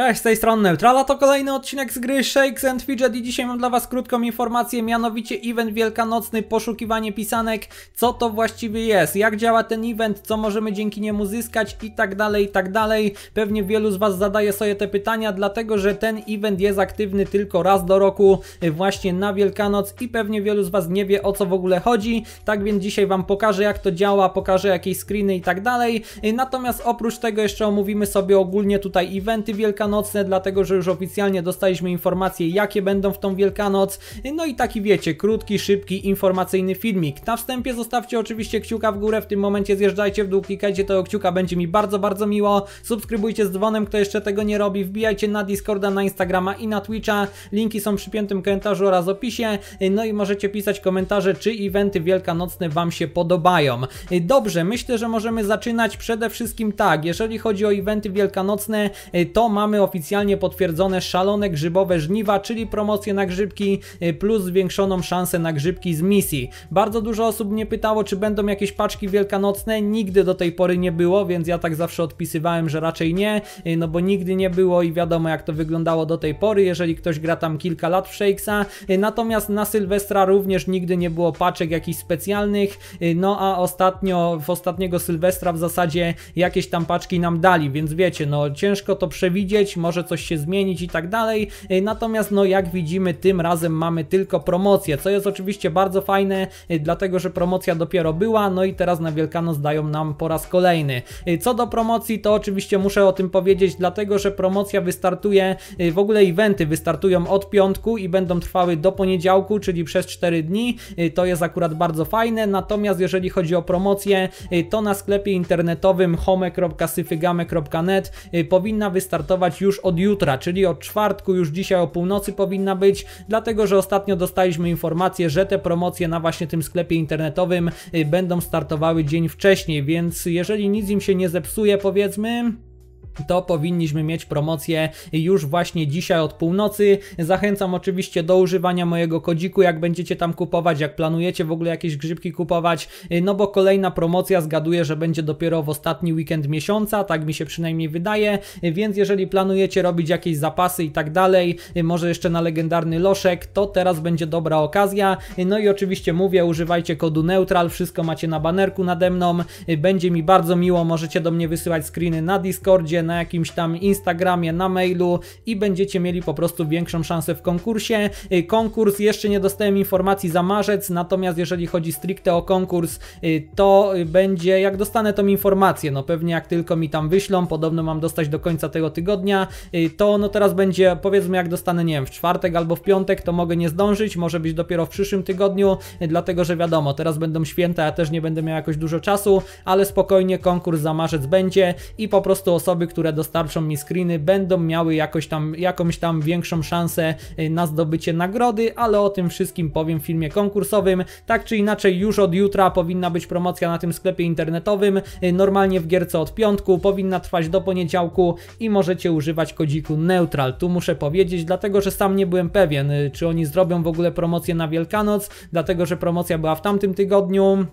Cześć, z tej strony Neutrala, to kolejny odcinek z gry Shakes and Fidget i dzisiaj mam dla Was krótką informację, mianowicie event wielkanocny, poszukiwanie pisanek, co to właściwie jest, jak działa ten event, co możemy dzięki niemu zyskać i tak dalej, i tak dalej. Pewnie wielu z Was zadaje sobie te pytania, dlatego że ten event jest aktywny tylko raz do roku, y, właśnie na Wielkanoc i pewnie wielu z Was nie wie o co w ogóle chodzi, tak więc dzisiaj Wam pokażę jak to działa, pokażę jakieś screeny i tak dalej. Y, natomiast oprócz tego jeszcze omówimy sobie ogólnie tutaj eventy wielkanocne, wielkanocne, dlatego że już oficjalnie dostaliśmy informacje, jakie będą w tą Wielkanoc. No i taki wiecie, krótki, szybki, informacyjny filmik. Na wstępie zostawcie oczywiście kciuka w górę, w tym momencie zjeżdżajcie w dół, klikajcie tego kciuka, będzie mi bardzo, bardzo miło. Subskrybujcie z dzwonem, kto jeszcze tego nie robi, wbijajcie na Discorda, na Instagrama i na Twitcha. Linki są przy piętym komentarzu oraz opisie. No i możecie pisać komentarze, czy eventy wielkanocne Wam się podobają. Dobrze, myślę, że możemy zaczynać przede wszystkim tak, jeżeli chodzi o eventy wielkanocne, to mamy mamy oficjalnie potwierdzone szalone grzybowe żniwa, czyli promocję na grzybki y, plus zwiększoną szansę na grzybki z misji. Bardzo dużo osób mnie pytało, czy będą jakieś paczki wielkanocne. Nigdy do tej pory nie było, więc ja tak zawsze odpisywałem, że raczej nie, y, no bo nigdy nie było i wiadomo jak to wyglądało do tej pory, jeżeli ktoś gra tam kilka lat w Shakesa. Y, natomiast na Sylwestra również nigdy nie było paczek jakichś specjalnych, no a ostatnio, w ostatniego Sylwestra w zasadzie jakieś tam paczki nam dali, więc wiecie, no ciężko to przewidzieć, może coś się zmienić i tak dalej. E, natomiast no jak widzimy tym razem mamy tylko promocję, co jest oczywiście bardzo fajne, e, dlatego że promocja dopiero była, no i teraz na Wielkanoc dają nam po raz kolejny. E, co do promocji to oczywiście muszę o tym powiedzieć, dlatego że promocja wystartuje, w ogóle eventy wystartują od piątku i będą trwały do poniedziałku, czyli przez 4 dni. To jest akurat bardzo fajne, natomiast jeżeli chodzi o promocję, to na sklepie internetowym home.syfygame.net powinna wystartować już od jutra, czyli od czwartku, już dzisiaj o północy powinna być, dlatego że ostatnio dostaliśmy informację, że te promocje na właśnie tym sklepie internetowym y, będą startowały dzień wcześniej, więc jeżeli nic im się nie zepsuje, powiedzmy, to powinniśmy mieć promocję już właśnie dzisiaj od północy. Zachęcam oczywiście do używania mojego kodziku, jak będziecie tam kupować, jak planujecie w ogóle jakieś grzybki kupować, no bo kolejna promocja zgaduję, że będzie dopiero w ostatni weekend miesiąca, tak mi się przynajmniej wydaje, więc jeżeli planujecie robić jakieś zapasy i tak dalej, może jeszcze na legendarny loszek, to teraz będzie dobra okazja. No i oczywiście mówię, używajcie kodu neutral, wszystko macie na banerku nade mną, będzie mi bardzo miło, możecie do mnie wysyłać screeny na Discordzie, na jakimś tam Instagramie, na mailu i będziecie mieli po prostu większą szansę w konkursie. Y, konkurs jeszcze nie dostałem informacji za marzec, natomiast jeżeli chodzi stricte o konkurs, y, to będzie, jak dostanę tą informację, no pewnie jak tylko mi tam wyślą, podobno mam dostać do końca tego tygodnia, y, to no teraz będzie, powiedzmy jak dostanę, nie wiem, w czwartek albo w piątek, to mogę nie zdążyć, może być dopiero w przyszłym tygodniu, dlatego, że wiadomo, teraz będą święta, ja też nie będę miał jakoś dużo czasu, ale spokojnie konkurs za marzec będzie i po prostu osoby, które dostarczą mi screeny, będą miały jakoś tam, jakąś tam większą szansę y, na zdobycie nagrody, ale o tym wszystkim powiem w filmie konkursowym. Tak czy inaczej, już od jutra powinna być promocja na tym sklepie internetowym, y, normalnie w gierce od piątku, powinna trwać do poniedziałku i możecie używać kodziku neutral. Tu muszę powiedzieć, dlatego że sam nie byłem pewien, y, czy oni zrobią w ogóle promocję na Wielkanoc, dlatego że promocja była w tamtym tygodniu.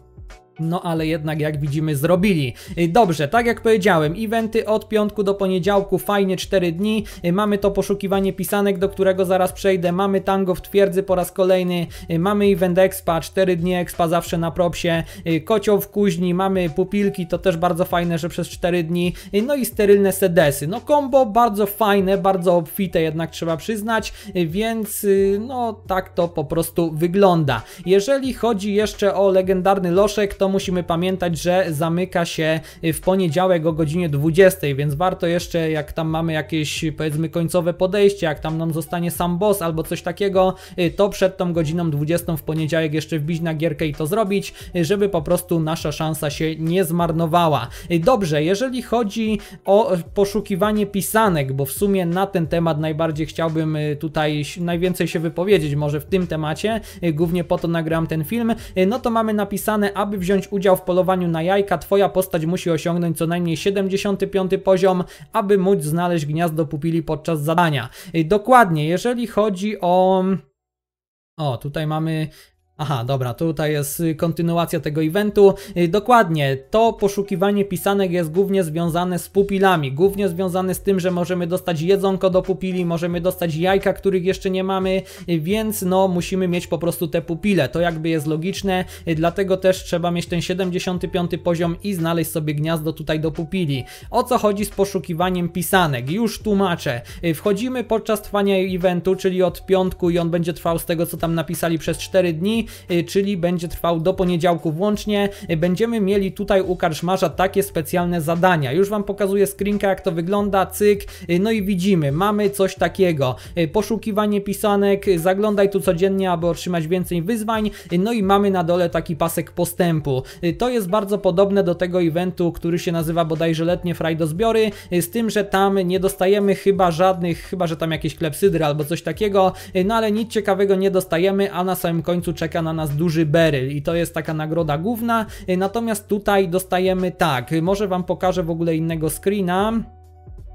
No ale jednak jak widzimy zrobili. Y, dobrze, tak jak powiedziałem, eventy od piątku do poniedziałku, fajnie 4 dni. Y, mamy to poszukiwanie pisanek, do którego zaraz przejdę. Mamy tango w twierdzy po raz kolejny. Y, mamy event expa, 4 dni expa zawsze na propsie. Kocioł w kuźni, mamy pupilki, to też bardzo fajne, że przez 4 dni. No i sterylne sedesy. No kombo bardzo fajne, bardzo obfite jednak trzeba przyznać, więc no tak to po prostu wygląda. Jeżeli chodzi jeszcze o legendarny loszek, to musimy pamiętać, że zamyka się w poniedziałek o godzinie 20, więc warto jeszcze, jak tam mamy jakieś powiedzmy końcowe podejście, jak tam nam zostanie sam boss albo coś takiego, y, to przed tą godziną 20 w poniedziałek jeszcze wbić na gierkę i to zrobić, y, żeby po prostu nasza szansa się nie zmarnowała. Y, dobrze, jeżeli chodzi o poszukiwanie pisanek, bo w sumie na ten temat najbardziej chciałbym tutaj najwięcej się wypowiedzieć, może w tym temacie, głównie po to nagram ten film, no to mamy napisane, aby wziąć wziąć udział w polowaniu na jajka, Twoja postać musi osiągnąć co najmniej 75 poziom, aby móc znaleźć gniazdo pupili podczas zadania. Dokładnie, jeżeli chodzi o... O, tutaj mamy Aha, dobra, tutaj jest y, kontynuacja tego eventu. Y, dokładnie, to poszukiwanie pisanek jest głównie związane z pupilami, głównie związane z tym, że możemy dostać jedzonko do pupili, możemy dostać jajka, których jeszcze nie mamy, y, więc no musimy mieć po prostu te pupile. To jakby jest logiczne, dlatego też trzeba mieć ten 75 poziom i znaleźć sobie gniazdo tutaj do pupili. O co chodzi z poszukiwaniem pisanek? Już tłumaczę. Wchodzimy podczas trwania eventu, czyli od piątku i on będzie trwał z tego co tam napisali przez 4 dni Y, czyli będzie trwał do poniedziałku włącznie. Y, będziemy mieli tutaj u karczmarza takie specjalne zadania. Już Wam pokazuję screenka, jak to wygląda, cyk. Y, no i widzimy, mamy coś takiego. Poszukiwanie pisanek, zaglądaj tu codziennie, aby otrzymać więcej wyzwań. No i mamy na dole taki pasek postępu. To jest bardzo podobne do tego eventu, który się nazywa bodajże letnie frajdozbiory, z tym, że tam nie dostajemy chyba żadnych, chyba że tam jakieś klepsydry albo coś takiego, no ale nic ciekawego nie dostajemy, a na samym końcu czeka czeka na nas duży beryl i to jest taka nagroda główna. Natomiast tutaj dostajemy tak, może Wam pokażę w ogóle innego screena.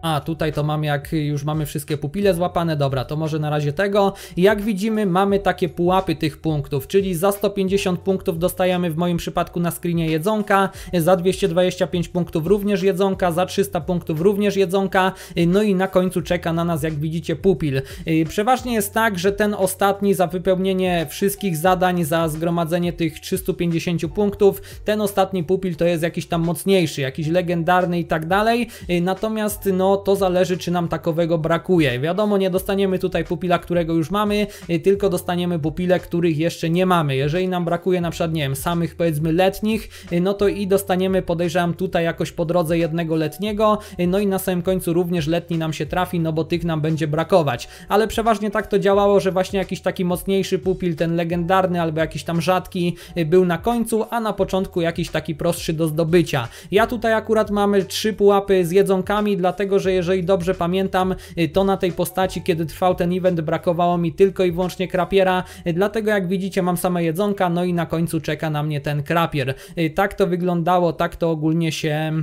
A, tutaj to mam jak już mamy wszystkie pupile złapane, dobra, to może na razie tego. Jak widzimy mamy takie pułapy tych punktów, czyli za 150 punktów dostajemy w moim przypadku na screenie jedzonka, za 225 punktów również jedzonka, za 300 punktów również jedzonka, no i na końcu czeka na nas jak widzicie pupil. Y, przeważnie jest tak, że ten ostatni za wypełnienie wszystkich zadań, za zgromadzenie tych 350 punktów, ten ostatni pupil to jest jakiś tam mocniejszy, jakiś legendarny i tak dalej, y, natomiast no to zależy, czy nam takowego brakuje. Wiadomo, nie dostaniemy tutaj pupila, którego już mamy, y, tylko dostaniemy pupile, których jeszcze nie mamy. Jeżeli nam brakuje na przykład, nie wiem, samych powiedzmy letnich, y, no to i dostaniemy, podejrzewam, tutaj jakoś po drodze jednego letniego, y, no i na samym końcu również letni nam się trafi, no bo tych nam będzie brakować. Ale przeważnie tak to działało, że właśnie jakiś taki mocniejszy pupil, ten legendarny albo jakiś tam rzadki był na końcu, a na początku jakiś taki prostszy do zdobycia. Ja tutaj akurat mamy trzy pułapy z jedzonkami, dlatego, że jeżeli dobrze pamiętam, y, to na tej postaci, kiedy trwał ten event, brakowało mi tylko i wyłącznie krapiera, y, dlatego jak widzicie mam same jedzonka, no i na końcu czeka na mnie ten krapier. Y, tak to wyglądało, tak to ogólnie się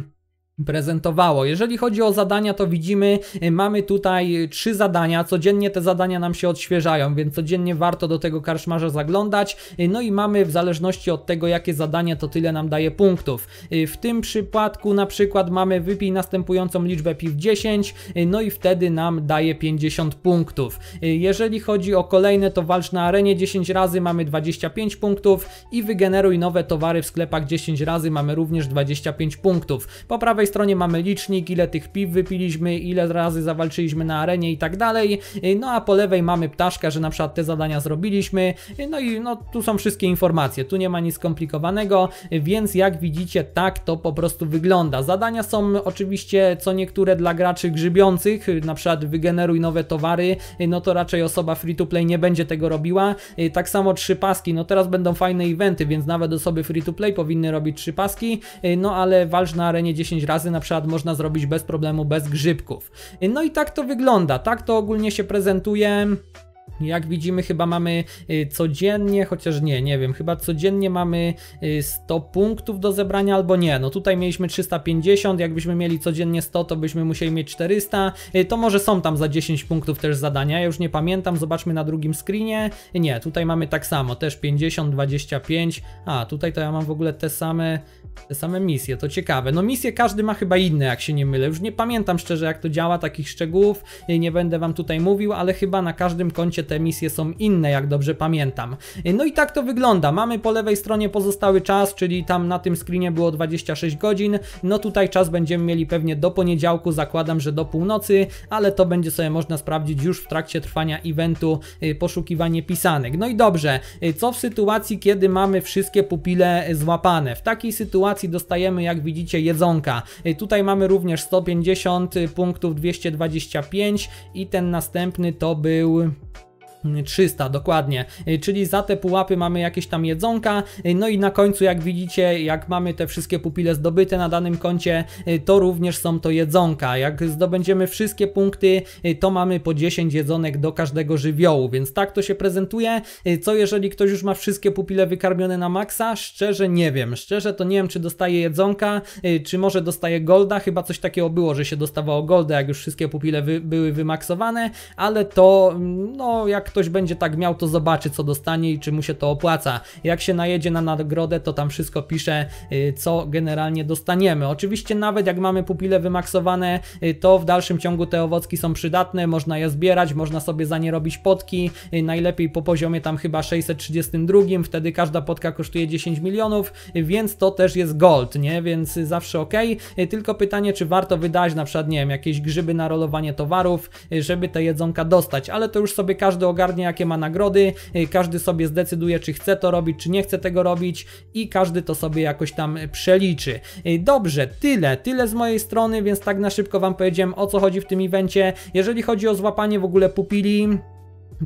prezentowało. Jeżeli chodzi o zadania, to widzimy, y, mamy tutaj y, trzy zadania, codziennie te zadania nam się odświeżają, więc codziennie warto do tego karszmarza zaglądać, y, no i mamy w zależności od tego, jakie zadanie, to tyle nam daje punktów. W tym przypadku na przykład mamy wypij następującą liczbę piw 10, no i wtedy nam daje 50 punktów. Jeżeli chodzi o kolejne, to walcz na arenie 10 razy, mamy 25 punktów i wygeneruj nowe towary w sklepach 10 razy, mamy również 25 punktów. Po prawej stronie mamy licznik, ile tych piw wypiliśmy, ile razy zawalczyliśmy na arenie i tak dalej. No a po lewej mamy ptaszka, że na przykład te zadania zrobiliśmy. No i no, tu są wszystkie informacje, tu nie ma nic skomplikowanego, więc jak widzicie, tak to po prostu wygląda. Zadania są oczywiście co niektóre dla graczy grzybiących, na przykład wygeneruj nowe towary, no to raczej osoba free to play nie będzie tego robiła. Tak samo trzy paski, no teraz będą fajne eventy, więc nawet osoby free to play powinny robić trzy paski, no ale walcz na arenie 10 razy razy na przykład można zrobić bez problemu, bez grzybków. No i tak to wygląda, tak to ogólnie się prezentuje. Jak widzimy, chyba mamy y, codziennie, chociaż nie, nie wiem, chyba codziennie mamy 100 y, punktów do zebrania albo nie. No tutaj mieliśmy 350, jakbyśmy mieli codziennie 100, to byśmy musieli mieć 400. Y, to może są tam za 10 punktów też zadania, ja już nie pamiętam, zobaczmy na drugim screenie. Nie, tutaj mamy tak samo, też 50, 25. A, tutaj to ja mam w ogóle te same, te same misje, to ciekawe. No misje każdy ma chyba inne, jak się nie mylę. Już nie pamiętam szczerze, jak to działa, takich szczegółów nie będę Wam tutaj mówił, ale chyba na każdym koncie oczywiście te misje są inne, jak dobrze pamiętam. No i tak to wygląda. Mamy po lewej stronie pozostały czas, czyli tam na tym screenie było 26 godzin. No tutaj czas będziemy mieli pewnie do poniedziałku, zakładam, że do północy, ale to będzie sobie można sprawdzić już w trakcie trwania eventu y, poszukiwanie pisanek. No i dobrze, y, co w sytuacji, kiedy mamy wszystkie pupile złapane? W takiej sytuacji dostajemy, jak widzicie, jedzonka. Y, tutaj mamy również 150 punktów, 225 i ten następny to był... 300 dokładnie, y, czyli za te pułapy mamy jakieś tam jedzonka, y, no i na końcu jak widzicie, jak mamy te wszystkie pupile zdobyte na danym koncie, y, to również są to jedzonka, jak zdobędziemy wszystkie punkty, to mamy po 10 jedzonek do każdego żywiołu, więc tak to się prezentuje, co jeżeli ktoś już ma wszystkie pupile wykarmione na maksa? Szczerze nie wiem, szczerze to nie wiem czy dostaje jedzonka, czy może dostaje golda, chyba coś takiego było, że się dostawało golda jak już wszystkie pupile wy były wymaksowane, ale to mm, no jak ktoś będzie tak miał, to zobaczy co dostanie i czy mu się to opłaca. Jak się najedzie na nagrodę, to tam wszystko pisze, y, co generalnie dostaniemy. Oczywiście nawet jak mamy pupile wymaksowane, y, to w dalszym ciągu te owocki są przydatne, można je zbierać, można sobie za nie robić podki. Y, najlepiej po poziomie tam chyba 632, wtedy każda podka kosztuje 10 milionów, więc to też jest gold, nie? Więc zawsze ok. Tylko pytanie, czy warto wydać na przykład, nie wiem, jakieś grzyby na rolowanie towarów, żeby te jedzonka dostać, ale to już sobie każdy ogarnia jakie ma nagrody, y, każdy sobie zdecyduje czy chce to robić, czy nie chce tego robić i każdy to sobie jakoś tam przeliczy. Y, dobrze, tyle, tyle z mojej strony, więc tak na szybko Wam powiedziałem o co chodzi w tym evencie. Jeżeli chodzi o złapanie w ogóle pupili,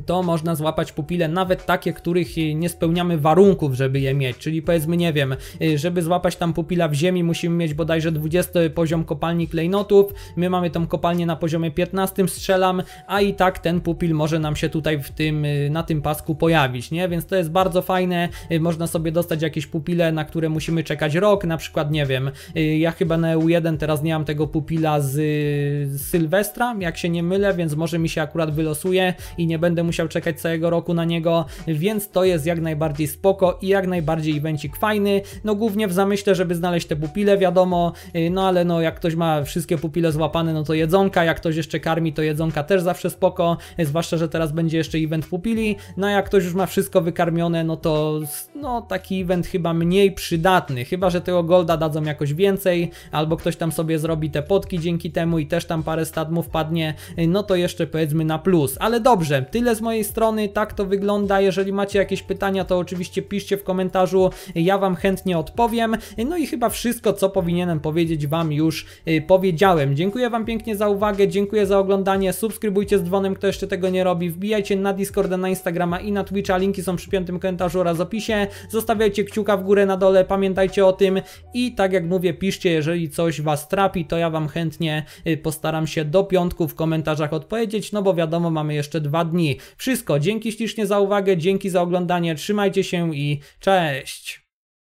to można złapać pupile nawet takie, których y, nie spełniamy warunków, żeby je mieć. Czyli powiedzmy, nie wiem, y, żeby złapać tam pupila w ziemi, musimy mieć bodajże 20 poziom kopalni klejnotów. My mamy tą kopalnię na poziomie 15, strzelam, a i tak ten pupil może nam się tutaj w tym, y, na tym pasku pojawić, nie? Więc to jest bardzo fajne. Można sobie dostać jakieś pupile, na które musimy czekać rok, na przykład, nie wiem, ja chyba na EU1 teraz nie mam tego pupila z Sylwestra, jak się nie mylę, więc może mi się akurat wylosuje i nie będę musiał czekać całego roku na niego, więc to jest jak najbardziej spoko i jak najbardziej evencik fajny, no głównie w zamyśle, żeby znaleźć te pupile, wiadomo, y, no ale no jak ktoś ma wszystkie pupile złapane, no to jedzonka, jak ktoś jeszcze karmi, to jedzonka też zawsze spoko, y, zwłaszcza, że teraz będzie jeszcze event pupili, no a jak ktoś już ma wszystko wykarmione, no to no taki event chyba mniej przydatny, chyba że tego golda dadzą jakoś więcej, albo ktoś tam sobie zrobi te podki dzięki temu i też tam parę stat mu wpadnie, y, no to jeszcze powiedzmy na plus. Ale dobrze, tyle z mojej strony, tak to wygląda, jeżeli macie jakieś pytania, to oczywiście piszcie w komentarzu, ja Wam chętnie odpowiem. Y, no i chyba wszystko, co powinienem powiedzieć Wam już y, powiedziałem. Dziękuję Wam pięknie za uwagę, dziękuję za oglądanie, subskrybujcie z dzwonem, kto jeszcze tego nie robi, wbijajcie na Discorda, na Instagrama i na Twitcha, linki są przy piątym komentarzu oraz opisie. Zostawiajcie kciuka w górę, na dole, pamiętajcie o tym i tak jak mówię, piszcie, jeżeli coś Was trapi, to ja Wam chętnie y, postaram się do piątku w komentarzach odpowiedzieć, no bo wiadomo, mamy jeszcze dwa dni. Wszystko, dzięki ślicznie za uwagę, dzięki za oglądanie, trzymajcie się i cześć!